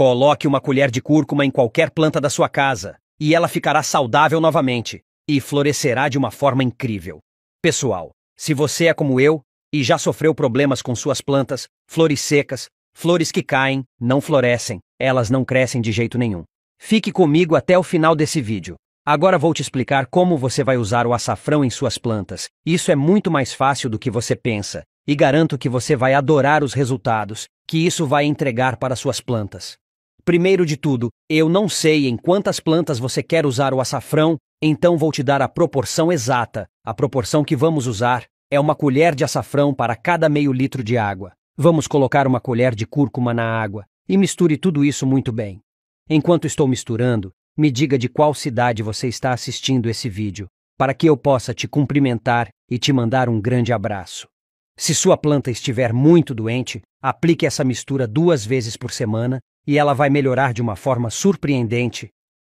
Coloque uma colher de cúrcuma em qualquer planta da sua casa, e ela ficará saudável novamente, e florescerá de uma forma incrível. Pessoal, se você é como eu, e já sofreu problemas com suas plantas, flores secas, flores que caem, não florescem, elas não crescem de jeito nenhum. Fique comigo até o final desse vídeo. Agora vou te explicar como você vai usar o açafrão em suas plantas. Isso é muito mais fácil do que você pensa, e garanto que você vai adorar os resultados que isso vai entregar para suas plantas. Primeiro de tudo, eu não sei em quantas plantas você quer usar o açafrão, então vou te dar a proporção exata. A proporção que vamos usar é uma colher de açafrão para cada meio litro de água. Vamos colocar uma colher de cúrcuma na água e misture tudo isso muito bem. Enquanto estou misturando, me diga de qual cidade você está assistindo esse vídeo, para que eu possa te cumprimentar e te mandar um grande abraço. Se sua planta estiver muito doente, aplique essa mistura duas vezes por semana e ela vai melhorar de uma forma surpreendente.